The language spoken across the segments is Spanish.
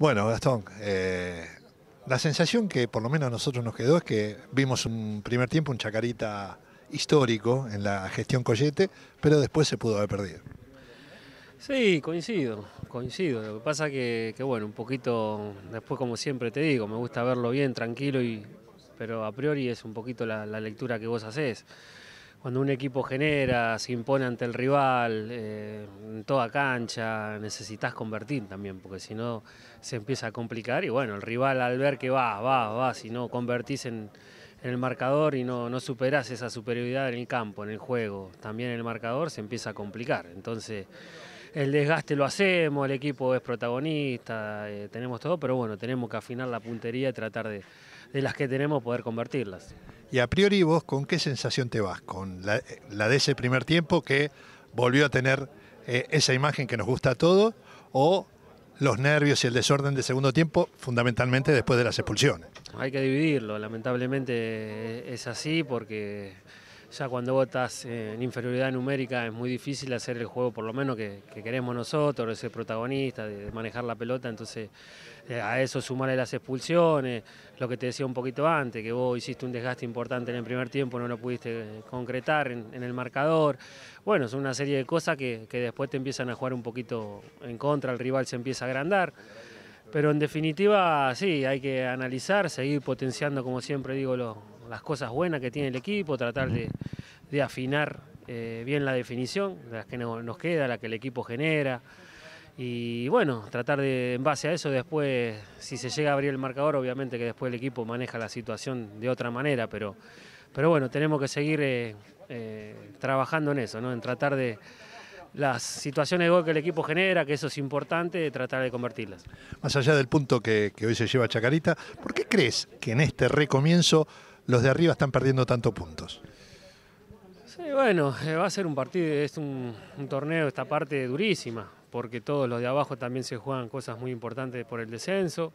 Bueno, Gastón, eh, la sensación que por lo menos a nosotros nos quedó es que vimos un primer tiempo un chacarita histórico en la gestión Collete, pero después se pudo haber perdido. Sí, coincido, coincido. Lo que pasa que, que bueno, un poquito, después como siempre te digo, me gusta verlo bien, tranquilo, y, pero a priori es un poquito la, la lectura que vos haces cuando un equipo genera, se impone ante el rival, eh, en toda cancha, necesitas convertir también, porque si no se empieza a complicar y bueno, el rival al ver que va, va, va, si no convertís en, el marcador y no, no superás esa superioridad en el campo, en el juego, también en el marcador se empieza a complicar. Entonces el desgaste lo hacemos, el equipo es protagonista, eh, tenemos todo, pero bueno, tenemos que afinar la puntería y tratar de, las que tenemos poder convertirlas. Y a priori vos, ¿con qué sensación te vas? ¿Con la, de ese primer tiempo que volvió a tener eh, esa imagen que nos gusta a todos o los nervios y el desorden del segundo tiempo, fundamentalmente después de las expulsiones? Hay que dividirlo, lamentablemente eh, es así porque ya cuando vos en inferioridad numérica es muy difícil hacer el juego por lo menos que, queremos nosotros, ser protagonista, de, manejar la pelota, entonces eh, a eso sumarle las expulsiones, lo que te decía un poquito antes, que vos hiciste un desgaste importante en el primer tiempo, no lo pudiste eh, concretar en, el marcador, bueno, son una serie de cosas que, que después te empiezan a jugar un poquito en contra, el rival se empieza a agrandar. Pero en definitiva, sí, hay que analizar, seguir potenciando, como siempre digo, los, las cosas buenas que tiene el equipo, tratar de, afinar eh, bien la definición, las que nos queda, la que el equipo genera. Y bueno, tratar de, en base a eso, después, si se llega a abrir el marcador, obviamente que después el equipo maneja la situación de otra manera, pero, pero bueno, tenemos que seguir eh, eh, trabajando en eso, ¿no? en tratar de, las situaciones de gol que el equipo genera, que eso es importante, tratar de convertirlas. Más allá del punto que, que, hoy se lleva Chacarita, ¿por qué crees que en este recomienzo los de arriba están perdiendo tantos puntos? Sí, bueno, eh, va a ser un partido, es un, torneo, esta parte durísima, porque todos los de abajo también se juegan cosas muy importantes por el descenso.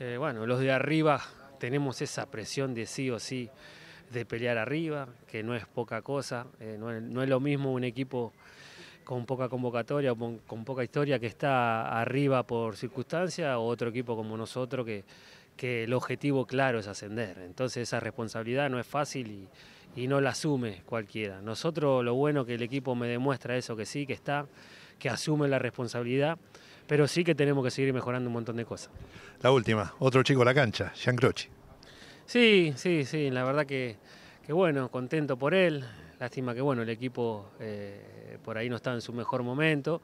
Eh, bueno, los de arriba tenemos esa presión de sí o sí de pelear arriba, que no es poca cosa, eh, no, es, lo mismo un equipo con poca convocatoria o con, poca historia que está arriba por circunstancia o otro equipo como nosotros que, que el objetivo claro es ascender. Entonces esa responsabilidad no es fácil y, no la asume cualquiera. Nosotros lo bueno que el equipo me demuestra eso, que sí, que está, que asume la responsabilidad, pero sí que tenemos que seguir mejorando un montón de cosas. La última, otro chico a la cancha, Jean Croci. Sí, sí, sí, la verdad que, que bueno, contento por él. Lástima que bueno, el equipo eh, por ahí no está en su mejor momento.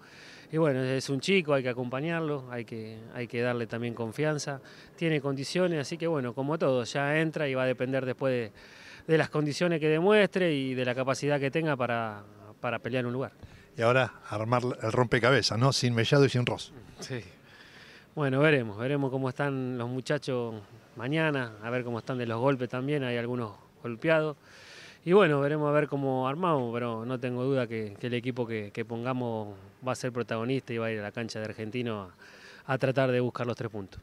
Y bueno, es un chico, hay que acompañarlo, hay que, hay que darle también confianza. Tiene condiciones, así que bueno, como todo, ya entra y va a depender después de, las condiciones que demuestre y de la capacidad que tenga para, para pelear un lugar. Y ahora armar el rompecabezas, ¿no? Sin Mellado y sin ros Sí. Bueno, veremos, veremos cómo están los muchachos mañana, a ver cómo están de los golpes también, hay algunos golpeados. Y bueno, veremos a ver cómo armamos, pero no tengo duda que, el equipo que, pongamos va a ser protagonista y va a ir a la cancha de Argentino a tratar de buscar los tres puntos.